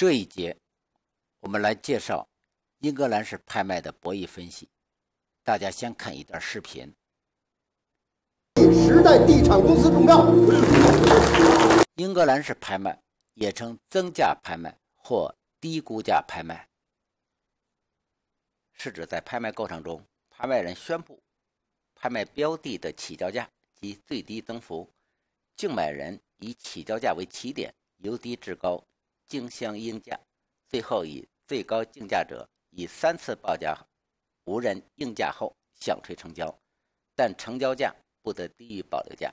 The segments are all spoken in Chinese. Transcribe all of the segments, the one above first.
这一节，我们来介绍英格兰式拍卖的博弈分析。大家先看一段视频。时代地产公司中标。英格兰式拍卖也称增价拍卖或低估价拍卖，是指在拍卖过程中，拍卖人宣布拍卖标的的起交价及最低增幅，竞买人以起交价为起点，由低至高。竞相应价，最后以最高竞价者以三次报价无人应价后响锤成交，但成交价不得低于保留价。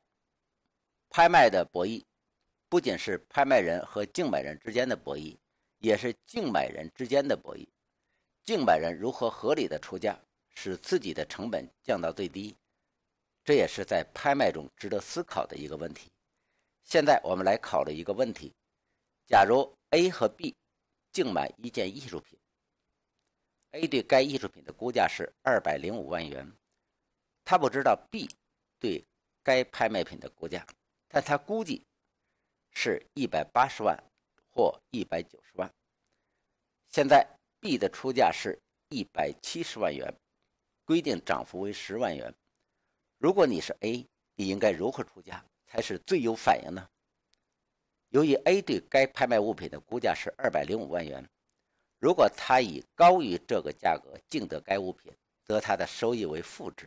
拍卖的博弈不仅是拍卖人和竞买人之间的博弈，也是竞买人之间的博弈。竞买人如何合理的出价，使自己的成本降到最低，这也是在拍卖中值得思考的一个问题。现在我们来考虑一个问题：假如 A 和 B 竞买一件艺术品，A 对该艺术品的估价是二百零五万元，他不知道 B 对该拍卖品的估价，但他估计是一百八十万或一百九十万。现在 B 的出价是一百七十万元，规定涨幅为十万元。如果你是 A，你应该如何出价才是最有反应呢？由于 A 对该拍卖物品的估价是二百零五万元，如果他以高于这个价格竞得该物品，则他的收益为负值；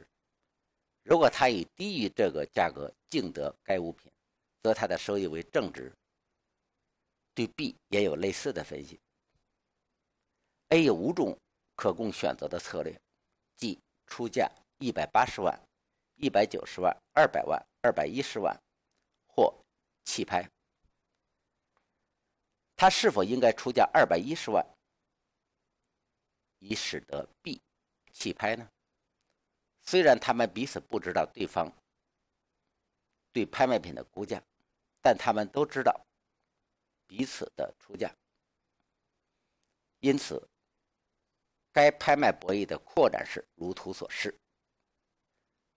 如果他以低于这个价格竞得该物品，则他的收益为正值。对 B 也有类似的分析。A 有五种可供选择的策略，即出价一百八十万、一百九十万、二百万、二百一十万，或弃拍。他是否应该出价二百一十万，以使得 B 弃拍呢？虽然他们彼此不知道对方对拍卖品的估价，但他们都知道彼此的出价。因此，该拍卖博弈的扩展式如图所示。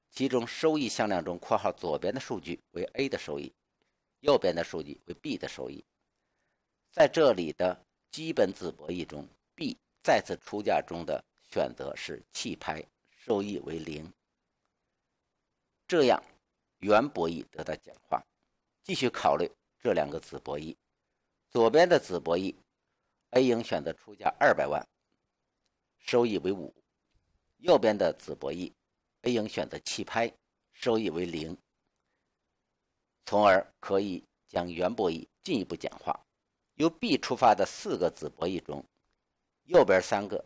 其中，收益向量中括号左边的数据为 A 的收益，右边的数据为 B 的收益。在这里的基本子博弈中，B 再次出价中的选择是弃拍，收益为零。这样，原博弈得到简化。继续考虑这两个子博弈：左边的子博弈，A 赢选择出价二百万，收益为五；右边的子博弈，A 赢选择弃拍，收益为零。从而可以将原博弈进一步简化。由 B 出发的四个子博弈中，右边三个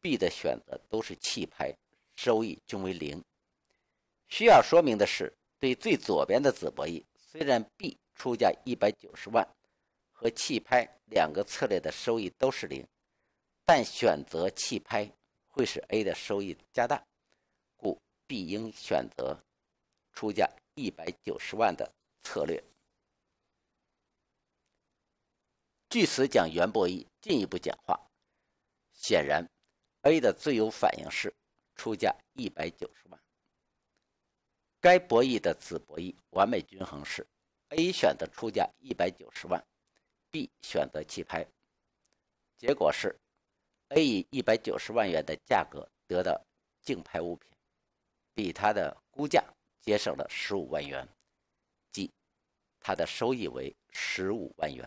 B 的选择都是弃拍，收益均为零。需要说明的是，对最左边的子博弈，虽然 B 出价一百九十万和弃拍两个策略的收益都是零，但选择弃拍会使 A 的收益加大，故 B 应选择出价一百九十万的策略。据此，将原博弈进一步简化。显然，A 的最优反应是出价一百九十万。该博弈的子博弈完美均衡是：A 选择出价一百九十万，B 选择弃拍。结果是，A 以一百九十万元的价格得到竞拍物品，比他的估价节省了十五万元，即他的收益为十五万元。